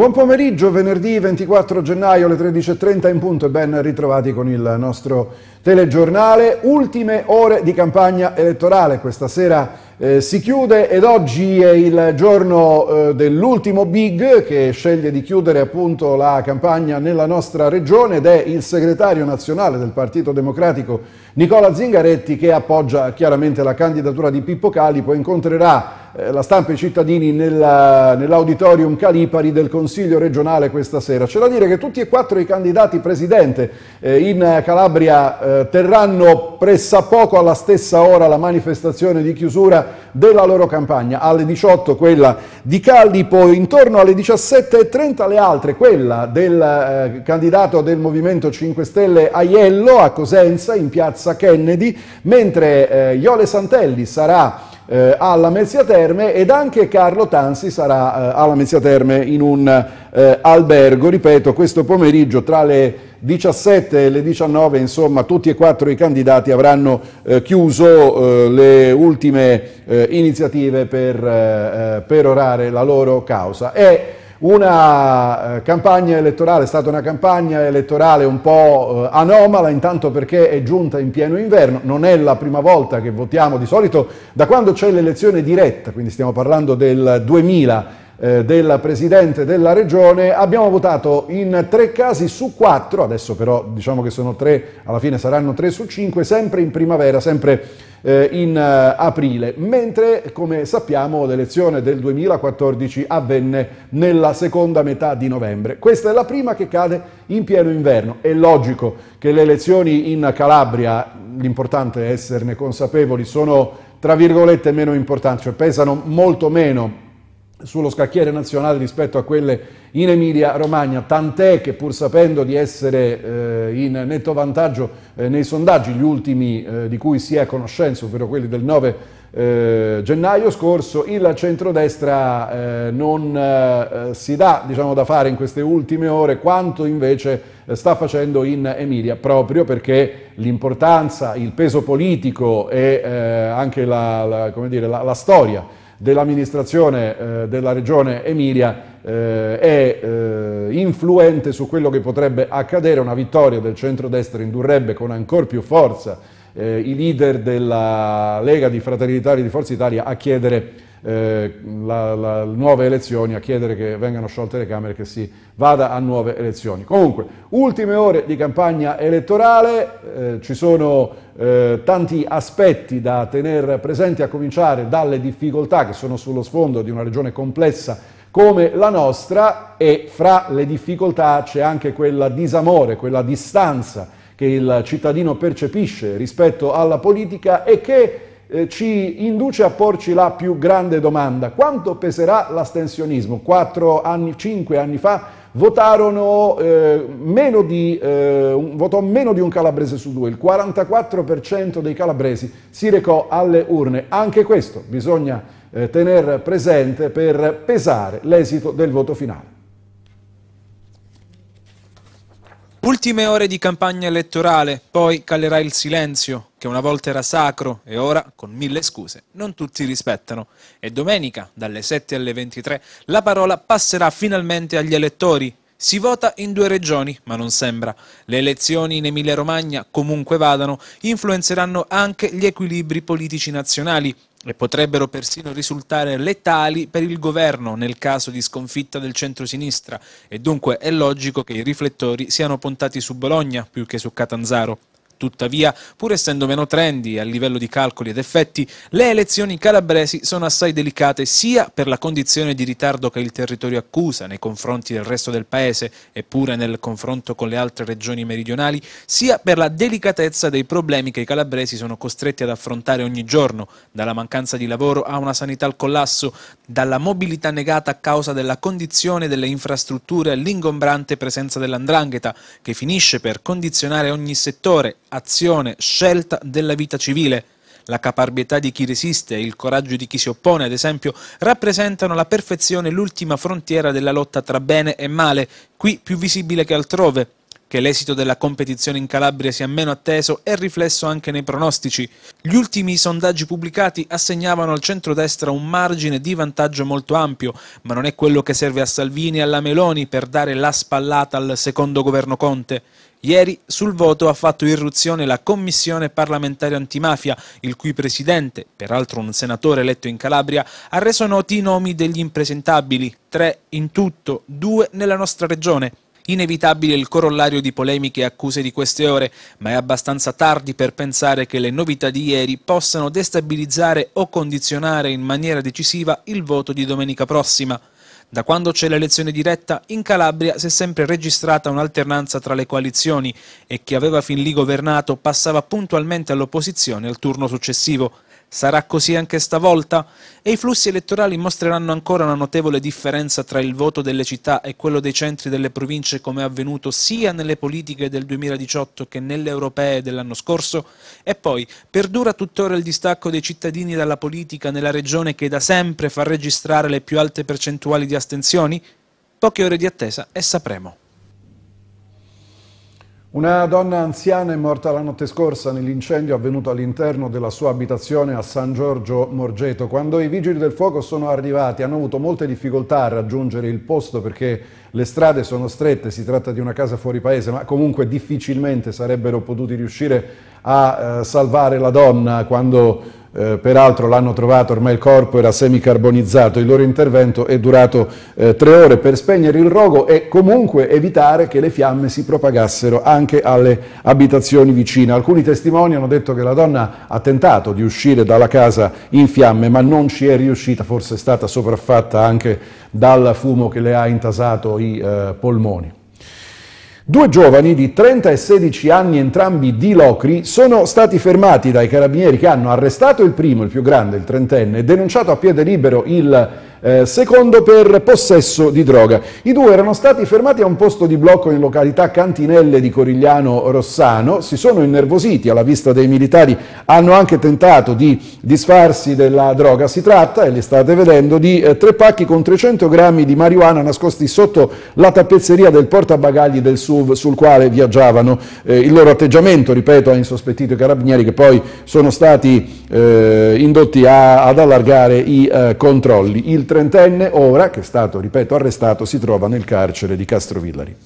Buon pomeriggio, venerdì 24 gennaio alle 13.30 in punto e ben ritrovati con il nostro telegiornale. Ultime ore di campagna elettorale, questa sera eh, si chiude ed oggi è il giorno eh, dell'ultimo big che sceglie di chiudere appunto la campagna nella nostra regione ed è il segretario nazionale del Partito Democratico Nicola Zingaretti che appoggia chiaramente la candidatura di Pippo Calipo e incontrerà eh, la stampa e i cittadini nella, nell'auditorium Calipari del Consiglio regionale questa sera. C'è da dire che tutti e quattro i candidati presidente eh, in Calabria eh, terranno pressappoco alla stessa ora la manifestazione di chiusura della loro campagna, alle 18 quella di Callipo, intorno alle 17.30 le altre, quella del eh, candidato del Movimento 5 Stelle Aiello a Cosenza in piazza Kennedy, mentre Iole Santelli sarà eh, alla Mezzia Terme ed anche Carlo Tanzi sarà eh, alla Mezzia Terme in un eh, albergo, ripeto, questo pomeriggio tra le 17 e le 19, insomma, tutti e quattro i candidati avranno eh, chiuso eh, le ultime eh, iniziative per, per orare la loro causa. E, una eh, campagna elettorale è stata una campagna elettorale un po' eh, anomala, intanto perché è giunta in pieno inverno, non è la prima volta che votiamo, di solito da quando c'è l'elezione diretta, quindi stiamo parlando del 2000 eh, del Presidente della Regione, abbiamo votato in tre casi su quattro, adesso però diciamo che sono tre, alla fine saranno tre su cinque, sempre in primavera, sempre eh, in eh, aprile, mentre come sappiamo l'elezione del 2014 avvenne nella seconda metà di novembre. Questa è la prima che cade in pieno inverno. È logico che le elezioni in Calabria, l'importante è esserne consapevoli, sono tra virgolette meno importanti, cioè pesano molto meno sullo scacchiere nazionale rispetto a quelle in Emilia-Romagna, tant'è che pur sapendo di essere eh, in netto vantaggio eh, nei sondaggi, gli ultimi eh, di cui si è a conoscenza, ovvero quelli del 9 eh, gennaio scorso, il centrodestra eh, non eh, si dà diciamo, da fare in queste ultime ore quanto invece sta facendo in Emilia, proprio perché l'importanza, il peso politico e anche la, la, dire, la, la storia dell'amministrazione eh, della regione Emilia eh, è eh, influente su quello che potrebbe accadere, una vittoria del centrodestra indurrebbe con ancora più forza eh, i leader della Lega di Fraternità e di Forza Italia a chiedere eh, la, nuove elezioni, a chiedere che vengano sciolte le Camere e che si vada a nuove elezioni. Comunque, ultime ore di campagna elettorale, eh, ci sono eh, tanti aspetti da tenere presenti, a cominciare dalle difficoltà che sono sullo sfondo di una regione complessa come la nostra e fra le difficoltà c'è anche quella disamore, quella distanza che il cittadino percepisce rispetto alla politica e che eh, ci induce a porci la più grande domanda. Quanto peserà l'astensionismo? Quattro anni, cinque anni fa votarono eh, meno di, eh, votò meno di un calabrese su due, il 44% dei calabresi si recò alle urne. Anche questo bisogna eh, tenere presente per pesare l'esito del voto finale. Ultime ore di campagna elettorale, poi calerà il silenzio, che una volta era sacro e ora, con mille scuse, non tutti rispettano. E domenica, dalle 7 alle 23, la parola passerà finalmente agli elettori. Si vota in due regioni, ma non sembra. Le elezioni in Emilia-Romagna, comunque vadano, influenzeranno anche gli equilibri politici nazionali, e potrebbero persino risultare letali per il governo nel caso di sconfitta del centrosinistra e dunque è logico che i riflettori siano puntati su Bologna più che su Catanzaro. Tuttavia, pur essendo meno trendy a livello di calcoli ed effetti, le elezioni calabresi sono assai delicate sia per la condizione di ritardo che il territorio accusa nei confronti del resto del paese, eppure nel confronto con le altre regioni meridionali, sia per la delicatezza dei problemi che i calabresi sono costretti ad affrontare ogni giorno, dalla mancanza di lavoro a una sanità al collasso, dalla mobilità negata a causa della condizione delle infrastrutture all'ingombrante presenza dell'andrangheta, che finisce per condizionare ogni settore, azione, scelta della vita civile. La caparbietà di chi resiste e il coraggio di chi si oppone, ad esempio, rappresentano la perfezione l'ultima frontiera della lotta tra bene e male, qui più visibile che altrove. Che l'esito della competizione in Calabria sia meno atteso è riflesso anche nei pronostici. Gli ultimi sondaggi pubblicati assegnavano al centrodestra un margine di vantaggio molto ampio, ma non è quello che serve a Salvini e alla Meloni per dare la spallata al secondo governo Conte. Ieri sul voto ha fatto irruzione la Commissione parlamentare antimafia, il cui presidente, peraltro un senatore eletto in Calabria, ha reso noti i nomi degli impresentabili, tre in tutto, due nella nostra regione. Inevitabile il corollario di polemiche e accuse di queste ore, ma è abbastanza tardi per pensare che le novità di ieri possano destabilizzare o condizionare in maniera decisiva il voto di domenica prossima. Da quando c'è l'elezione diretta, in Calabria si è sempre registrata un'alternanza tra le coalizioni e chi aveva fin lì governato passava puntualmente all'opposizione al turno successivo. Sarà così anche stavolta? E i flussi elettorali mostreranno ancora una notevole differenza tra il voto delle città e quello dei centri delle province come è avvenuto sia nelle politiche del 2018 che nelle europee dell'anno scorso? E poi, perdura tuttora il distacco dei cittadini dalla politica nella regione che da sempre fa registrare le più alte percentuali di astensioni? Poche ore di attesa e sapremo. Una donna anziana è morta la notte scorsa nell'incendio avvenuto all'interno della sua abitazione a San Giorgio Morgeto. Quando i vigili del fuoco sono arrivati hanno avuto molte difficoltà a raggiungere il posto perché le strade sono strette, si tratta di una casa fuori paese, ma comunque difficilmente sarebbero potuti riuscire a eh, salvare la donna quando eh, peraltro l'hanno trovato, ormai il corpo era semicarbonizzato, il loro intervento è durato eh, tre ore per spegnere il rogo e comunque evitare che le fiamme si propagassero anche alle abitazioni vicine. Alcuni testimoni hanno detto che la donna ha tentato di uscire dalla casa in fiamme ma non ci è riuscita, forse è stata sopraffatta anche dal fumo che le ha intasato i eh, polmoni. Due giovani di 30 e 16 anni, entrambi di Locri, sono stati fermati dai carabinieri che hanno arrestato il primo, il più grande, il trentenne, e denunciato a piede libero il eh, secondo per possesso di droga. I due erano stati fermati a un posto di blocco in località Cantinelle di Corigliano Rossano, si sono innervositi alla vista dei militari, hanno anche tentato di disfarsi della droga. Si tratta, e li state vedendo, di eh, tre pacchi con 300 grammi di marijuana nascosti sotto la tappezzeria del portabagagli del suo sul, sul quale viaggiavano. Eh, il loro atteggiamento, ripeto, ha insospettito i carabinieri che poi sono stati eh, indotti a, ad allargare i eh, controlli. Il trentenne ora, che è stato, ripeto, arrestato, si trova nel carcere di Castrovillari.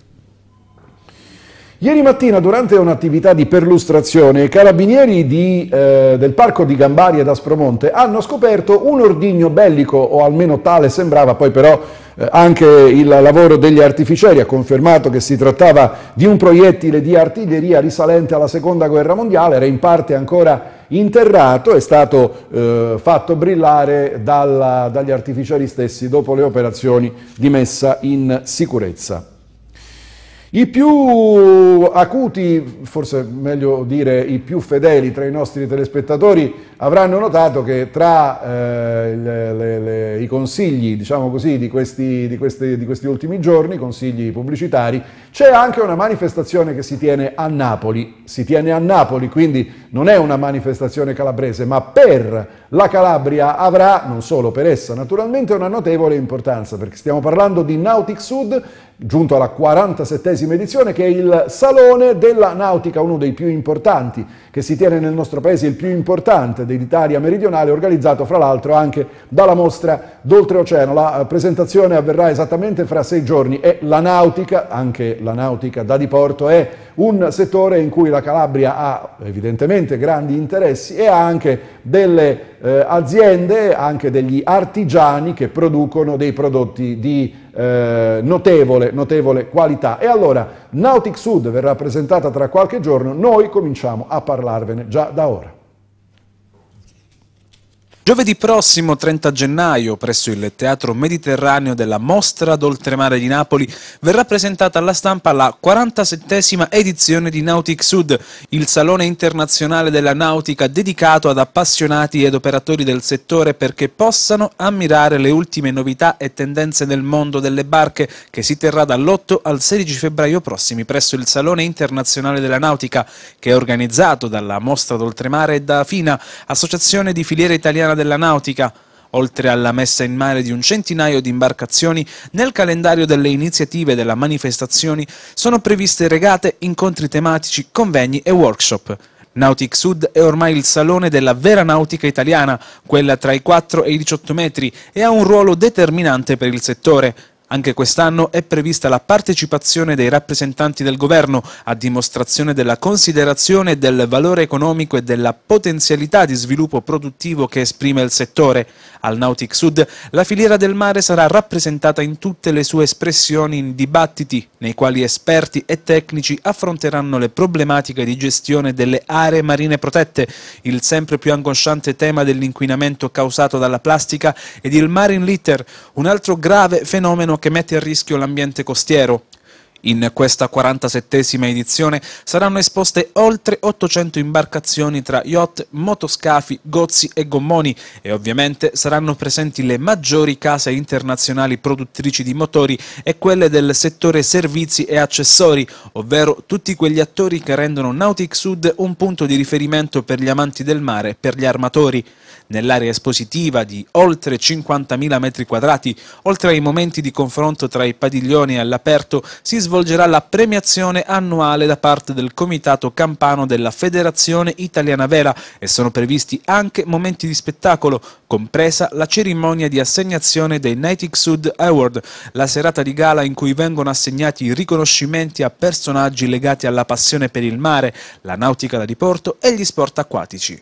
Ieri mattina, durante un'attività di perlustrazione, i carabinieri di, eh, del parco di Gambari ed Aspromonte hanno scoperto un ordigno bellico, o almeno tale sembrava, poi però eh, anche il lavoro degli artificieri ha confermato che si trattava di un proiettile di artiglieria risalente alla seconda guerra mondiale, era in parte ancora interrato, è stato eh, fatto brillare dalla, dagli artificieri stessi dopo le operazioni di messa in sicurezza. I più acuti, forse meglio dire i più fedeli tra i nostri telespettatori, avranno notato che tra eh, le, le, le, i consigli diciamo così, di, questi, di, questi, di, questi, ultimi giorni, consigli pubblicitari, c'è anche una manifestazione che si tiene a Napoli. Si tiene a Napoli, quindi non è una manifestazione calabrese, ma per la Calabria avrà, non solo per essa naturalmente, una notevole importanza, perché stiamo parlando di Nautic Sud giunto alla 47esima edizione, che è il Salone della Nautica, uno dei più importanti, che si tiene nel nostro paese, il più importante dell'Italia meridionale, organizzato fra l'altro anche dalla mostra d'oltreoceano. La eh, presentazione avverrà esattamente fra sei giorni e la nautica, anche la nautica da diporto, è un settore in cui la Calabria ha evidentemente grandi interessi e ha anche delle eh, aziende, anche degli artigiani che producono dei prodotti di eh, notevole, notevole qualità. E allora Nautic Sud verrà presentata tra qualche giorno, noi cominciamo a parlarvene già da ora. Giovedì prossimo 30 gennaio presso il Teatro Mediterraneo della Mostra d'Oltremare di Napoli verrà presentata alla stampa la 47esima edizione di Nautic Sud, il salone internazionale della nautica dedicato ad appassionati ed operatori del settore perché possano ammirare le ultime novità e tendenze nel mondo delle barche che si terrà dall'8 al 16 febbraio prossimi presso il Salone Internazionale della Nautica che è organizzato dalla Mostra d'Oltremare e da FINA, associazione di filiera italiana Città della Nautica, oltre alla messa in mare di un centinaio di imbarcazioni, nel calendario delle iniziative e delle manifestazioni sono previste regate, incontri tematici, convegni e workshop. Nautic Sud è ormai il salone della vera nautica italiana, quella tra i 4 e i 18 metri, e ha un ruolo determinante per il settore. Anche quest'anno è prevista la partecipazione dei rappresentanti del governo, a dimostrazione della considerazione del valore economico e della potenzialità di sviluppo produttivo che esprime il settore. Al Nautic Sud la filiera del mare sarà rappresentata in tutte le sue espressioni in dibattiti, nei quali esperti e tecnici affronteranno le problematiche di gestione delle aree marine protette, il sempre più angosciante tema dell'inquinamento causato dalla plastica ed il marine litter, un altro grave fenomeno che mette a rischio l'ambiente costiero. In questa 47 edizione saranno esposte oltre 800 imbarcazioni tra yacht, motoscafi, gozzi e gommoni e ovviamente saranno presenti le maggiori case internazionali produttrici di motori e quelle del settore servizi e accessori, ovvero tutti quegli attori che rendono Nautic Sud un punto di riferimento per gli amanti del mare e per gli armatori. Nell'area espositiva di oltre 50.000 m2, oltre ai momenti di confronto tra i padiglioni all'aperto, si svolgerà la premiazione annuale da parte del Comitato Campano della Federazione Italiana Vera e sono previsti anche momenti di spettacolo, compresa la cerimonia di assegnazione dei Natick Sud Award, la serata di gala in cui vengono assegnati i riconoscimenti a personaggi legati alla passione per il mare, la nautica da diporto e gli sport acquatici.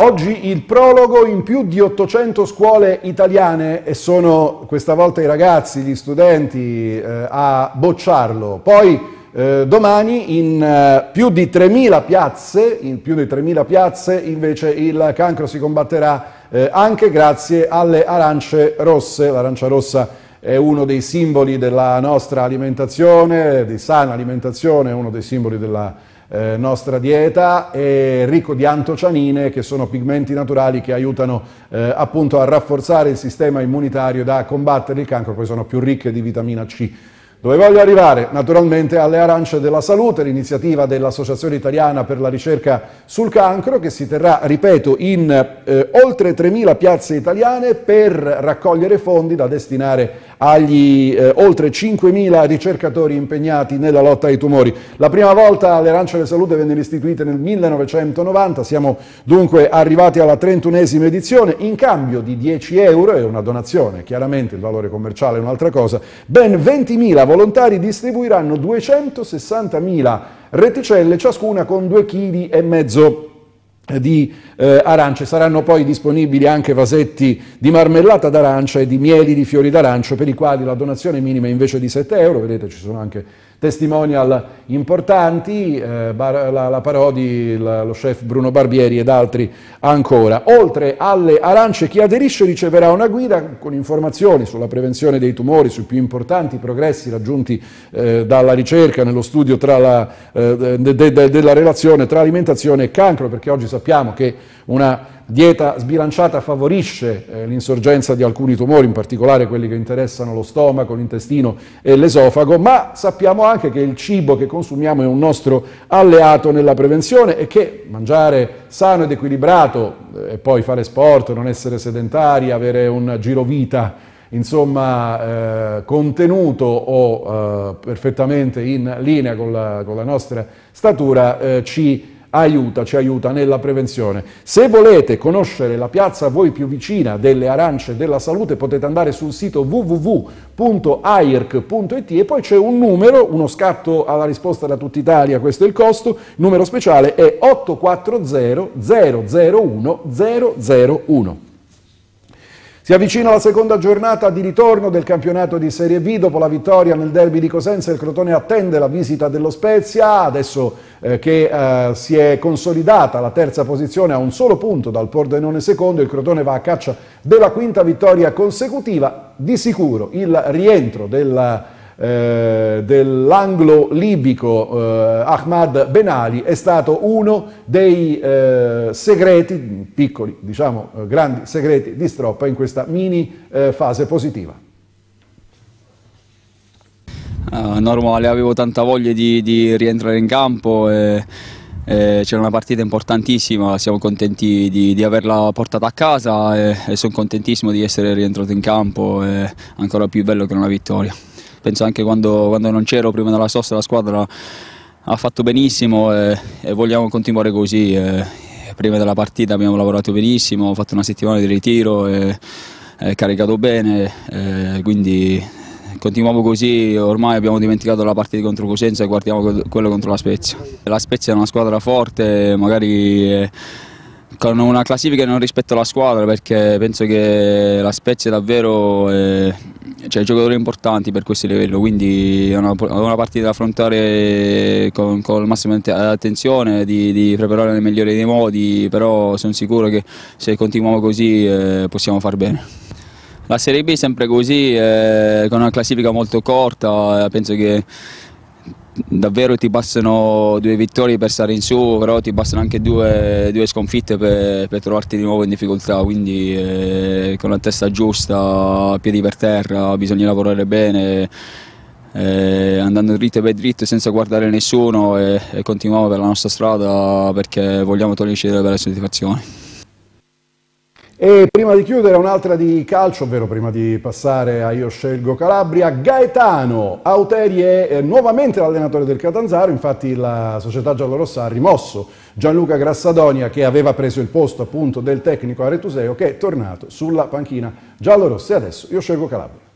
Oggi il prologo in più di 800 scuole italiane e sono questa volta i ragazzi, gli studenti eh, a bocciarlo. Poi eh, domani in eh, più di 3.000 piazze, in più di 3.000 piazze invece il cancro si combatterà eh, anche grazie alle arance rosse. L'arancia rossa è uno dei simboli della nostra alimentazione, di sana alimentazione, uno dei simboli della eh, nostra dieta è ricco di antocianine che sono pigmenti naturali che aiutano eh, appunto a rafforzare il sistema immunitario da combattere il cancro, poi sono più ricche di vitamina C. Dove voglio arrivare? Naturalmente alle Arance della Salute, l'iniziativa dell'Associazione Italiana per la ricerca sul cancro che si terrà, ripeto, in eh, oltre 3.000 piazze italiane per raccogliere fondi da destinare agli eh, oltre 5.000 ricercatori impegnati nella lotta ai tumori. La prima volta l'Erancia della Salute venne istituita nel 1990, siamo dunque arrivati alla 31esima edizione, in cambio di 10 euro, è una donazione, chiaramente il valore commerciale è un'altra cosa, ben 20.000 volontari distribuiranno 260.000 reticelle, ciascuna con 2,5 kg di eh, arance, saranno poi disponibili anche vasetti di marmellata d'arancia e di mieli di fiori d'arancio per i quali la donazione minima è invece di 7 euro, vedete ci sono anche testimonial importanti, eh, bar, la, la, Parodi, la, lo chef Bruno Barbieri ed altri ancora. Oltre alle arance, chi aderisce riceverà una guida con informazioni sulla prevenzione dei tumori, sui più importanti progressi raggiunti eh, dalla ricerca nello studio la, eh, de, de, de, della relazione tra alimentazione e cancro, perché oggi sappiamo che una dieta sbilanciata favorisce eh, l'insorgenza di alcuni tumori, in particolare quelli che interessano lo stomaco, l'intestino e l'esofago, ma sappiamo anche che il cibo che consumiamo è un nostro alleato nella prevenzione e che mangiare sano ed equilibrato eh, e poi fare sport, non essere sedentari, avere un girovita insomma, eh, contenuto o eh, perfettamente in linea con la, con la nostra statura eh, ci aiuta, ci aiuta nella prevenzione. Se volete conoscere la piazza a voi più vicina delle arance della salute potete andare sul sito www.airc.it e poi c'è un numero, uno scatto alla risposta da tutta Italia, questo è il costo, numero speciale è 840 001 001. Si avvicina la seconda giornata di ritorno del campionato di Serie B dopo la vittoria nel derby di Cosenza, il Crotone attende la visita dello Spezia, adesso eh, che eh, si è consolidata la terza posizione a un solo punto dal Pordenone secondo, il Crotone va a caccia della quinta vittoria consecutiva, di sicuro il rientro della eh, dell'anglo-libico eh, Ahmad Ben Ali è stato uno dei eh, segreti, piccoli, diciamo eh, grandi segreti di Stroppa in questa mini eh, fase positiva. Uh, normale, avevo tanta voglia di, di rientrare in campo. E... Eh, c'era una partita importantissima, siamo contenti di, di averla portata a casa e, e sono contentissimo di essere rientrato in campo, è ancora più bello che una vittoria penso anche quando, quando non c'ero prima della sosta la squadra ha fatto benissimo e, e vogliamo continuare così. E, prima della partita abbiamo lavorato benissimo, ho fatto una settimana di ritiro e, e caricato bene, e quindi continuiamo così, ormai abbiamo dimenticato la partita contro Cosenza e guardiamo quello contro la Spezia. La Spezia è una squadra forte, magari eh, con una classifica che non rispetto alla squadra perché penso che la Spezia davvero... È eh, cioè, giocatori importanti per questo livello, quindi è una, una, partita da affrontare con, con la massima attenzione, di, di preparare nel migliore dei modi, però sono sicuro che se continuiamo così eh, possiamo far bene. La Serie B è sempre così, eh, con una classifica molto corta, eh, penso che davvero ti bastano due vittorie per stare in su, però ti bastano anche due, due sconfitte per, per, trovarti di nuovo in difficoltà, quindi eh, con la testa giusta, piedi per terra, bisogna lavorare bene, eh, andando dritto per dritto senza guardare nessuno e, e continuiamo per la nostra strada perché vogliamo toglierci delle belle soddisfazioni. E prima di chiudere un'altra di calcio, ovvero prima di passare a Io scelgo Calabria, Gaetano Auteri è eh, nuovamente l'allenatore del Catanzaro, infatti la società giallorossa ha rimosso Gianluca Grassadonia che aveva preso il posto appunto del tecnico Aretuseo che è tornato sulla panchina giallorossa e adesso Io scelgo Calabria.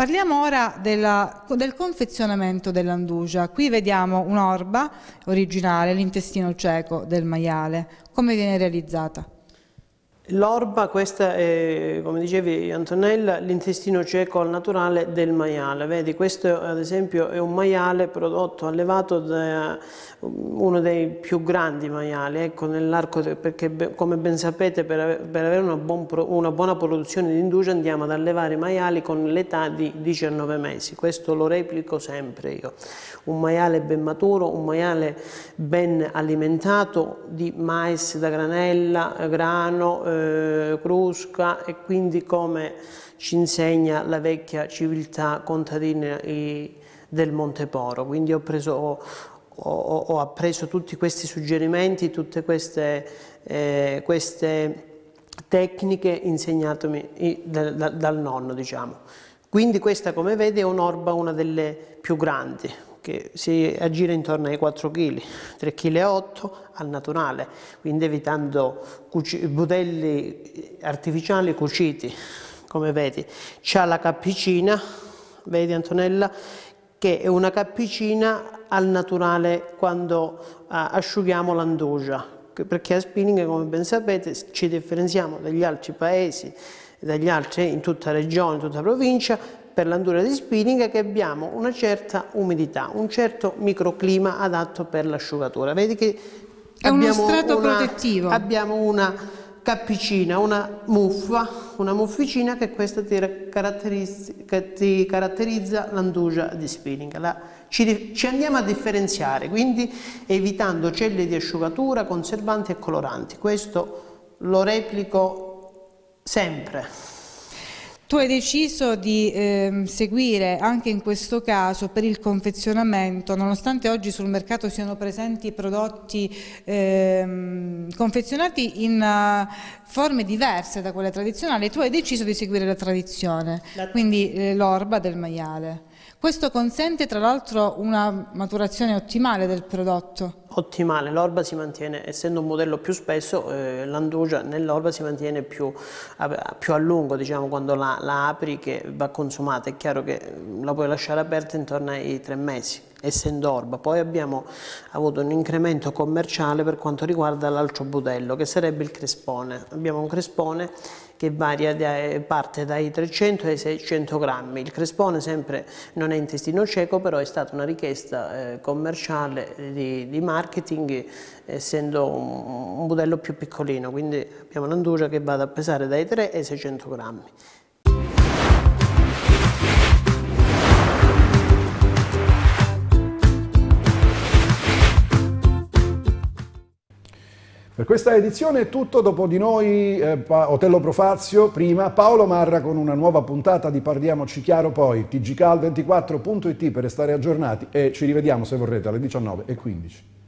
Parliamo ora della, del confezionamento dell'andugia. Qui vediamo un'orba originale, l'intestino cieco del maiale, come viene realizzata. L'orba, questa è, come dicevi Antonella, l'intestino cieco al naturale del maiale. Vedi, questo ad esempio è un maiale prodotto, allevato da uno dei più grandi maiali, ecco, nell'arco, perché come ben sapete per, per avere una, buon, una, buona produzione di induce andiamo ad allevare i maiali con l'età di 19 mesi, questo lo replico sempre io. Un maiale ben maturo, un maiale ben alimentato di mais da granella, grano, eh, eh, crusca e quindi come ci insegna la vecchia civiltà contadina del Monteporo. Quindi ho, preso, ho, ho, ho appreso tutti questi suggerimenti, tutte queste, eh, queste tecniche insegnatemi dal, dal, dal nonno. Diciamo. Quindi questa come vede è un'orba una delle più grandi, che si aggira intorno ai 4 kg, 3,8 kg al naturale, quindi evitando budelli artificiali cuciti, come vedi. C'è la cappicina, vedi Antonella, che è una cappicina al naturale quando uh, asciughiamo l'andugia, perché a spinning, come ben sapete, ci differenziamo dagli altri paesi, dagli altri in tutta la regione, in tutta la provincia, per l'andura di spinning è che abbiamo una certa umidità, un certo microclima adatto per l'asciugatura. Vedi che è abbiamo uno strato una, protettivo. Abbiamo una cappicina, una muffa, una mufficina che questa ti caratterizza, caratterizza l'andugia di spinning. La, ci, ci, andiamo a differenziare, quindi evitando celle di asciugatura, conservanti e coloranti. Questo lo replico sempre. Tu hai deciso di eh, seguire anche in questo caso per il confezionamento, nonostante oggi sul mercato siano presenti prodotti eh, confezionati in uh, forme diverse da quelle tradizionali, tu hai deciso di seguire la tradizione, la... quindi eh, l'orba del maiale. Questo consente tra l'altro una maturazione ottimale del prodotto. Ottimale, l'orba si mantiene, essendo un modello più spesso, eh, l'andugia nell'orba si mantiene più, più, a lungo, diciamo, quando la, la apri che va consumata. È chiaro che mm, la puoi lasciare aperta intorno ai tre mesi essendo Orba. Poi abbiamo avuto un incremento commerciale per quanto riguarda l'altro budello, che sarebbe il crespone. Abbiamo un crespone che varia da, parte dai 300 ai 600 grammi. Il crespone sempre non è intestino cieco, però è stata una richiesta eh, commerciale eh, di, di, marketing eh, essendo un, un modello più piccolino, quindi abbiamo un'andugia che va a pesare dai 3 ai 600 grammi. Per questa edizione è tutto, dopo di noi eh, pa Otello Profazio prima, Paolo Marra con una nuova puntata di Parliamoci Chiaro poi, tgcal24.it per restare aggiornati e ci rivediamo se vorrete alle 19.15.